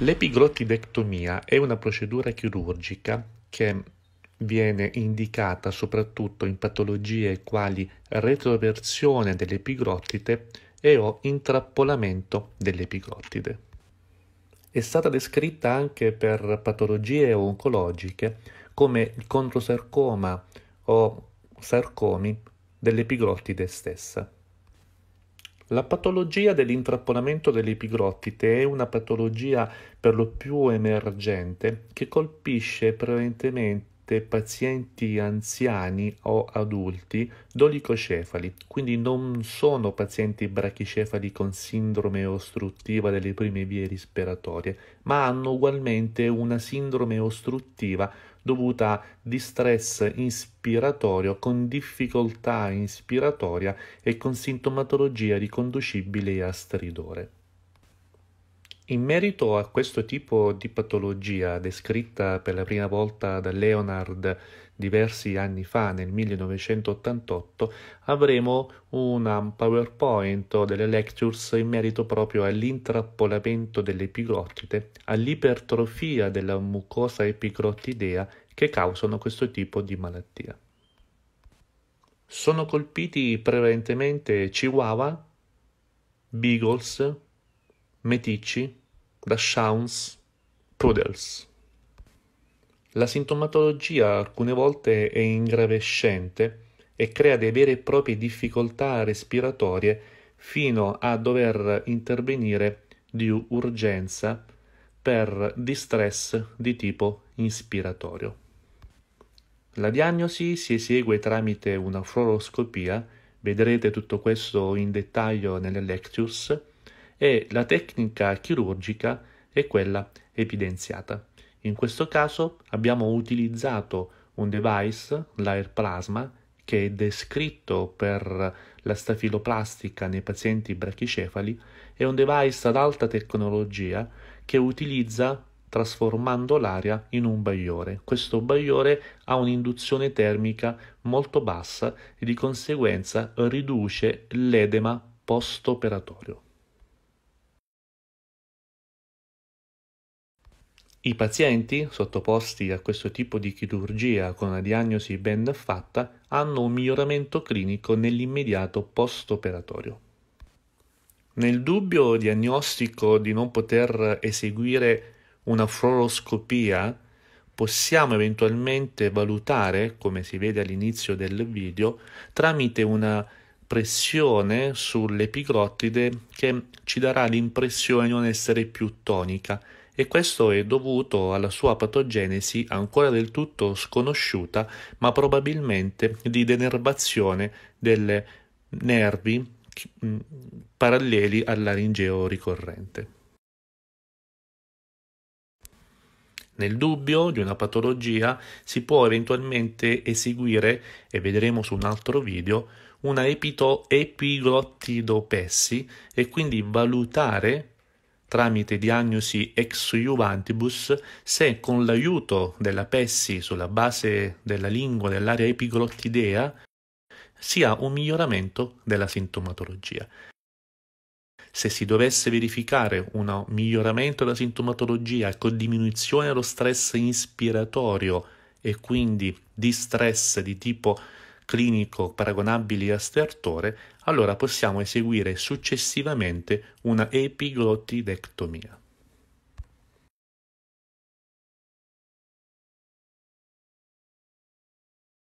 L'epiglottidectomia è una procedura chirurgica che viene indicata soprattutto in patologie quali retroversione dell'epiglottide e o intrappolamento dell'epiglottide. È stata descritta anche per patologie oncologiche come il condrosarcoma o sarcomi dell'epiglottide stessa. La patologia dell'intrappolamento dell'epigrottite è una patologia per lo più emergente che colpisce prevalentemente volte pazienti anziani o adulti dolicocefali, quindi non sono pazienti brachicefali con sindrome ostruttiva delle prime vie respiratorie, ma hanno ugualmente una sindrome ostruttiva dovuta a distress inspiratorio con difficoltà inspiratoria e con sintomatologia riconducibile a stridore. In merito a questo tipo di patologia, descritta per la prima volta da Leonard diversi anni fa, nel 1988, avremo un PowerPoint o delle lectures in merito proprio all'intrappolamento dell'epiglotide, all'ipertrofia della mucosa epiglotidea che causano questo tipo di malattia. Sono colpiti prevalentemente Chihuahua, Beagles, meticci, da Shauns, Poodles. La sintomatologia alcune volte è ingravescente e crea delle vere e proprie difficoltà respiratorie fino a dover intervenire di urgenza per distress di tipo inspiratorio. La diagnosi si esegue tramite una fluoroscopia, vedrete tutto questo in dettaglio nelle lectures, e la tecnica chirurgica è quella evidenziata. In questo caso abbiamo utilizzato un device, l'air plasma, che è descritto per la stafiloplastica nei pazienti brachicefali, è un device ad alta tecnologia che utilizza trasformando l'aria in un bagliore. Questo bagliore ha un'induzione termica molto bassa e di conseguenza riduce l'edema postoperatorio. I pazienti sottoposti a questo tipo di chirurgia con una diagnosi ben fatta hanno un miglioramento clinico nell'immediato post-operatorio. Nel dubbio diagnostico di non poter eseguire una fluoroscopia, possiamo eventualmente valutare, come si vede all'inizio del video, tramite una pressione sull'epigrottide che ci darà l'impressione di non essere più tonica e questo è dovuto alla sua patogenesi ancora del tutto sconosciuta, ma probabilmente di denervazione delle nervi mm, paralleli all'aringeo ricorrente. Nel dubbio di una patologia si può eventualmente eseguire, e vedremo su un altro video, una epito- epiglotidopessi e quindi valutare tramite diagnosi ex exjuvantibus se con l'aiuto della PESSI sulla base della lingua dell'area epiglottidea si ha un miglioramento della sintomatologia. Se si dovesse verificare un miglioramento della sintomatologia con diminuzione dello stress inspiratorio e quindi di stress di tipo clinico paragonabile a stertore, allora possiamo eseguire successivamente una epiglotidectomia.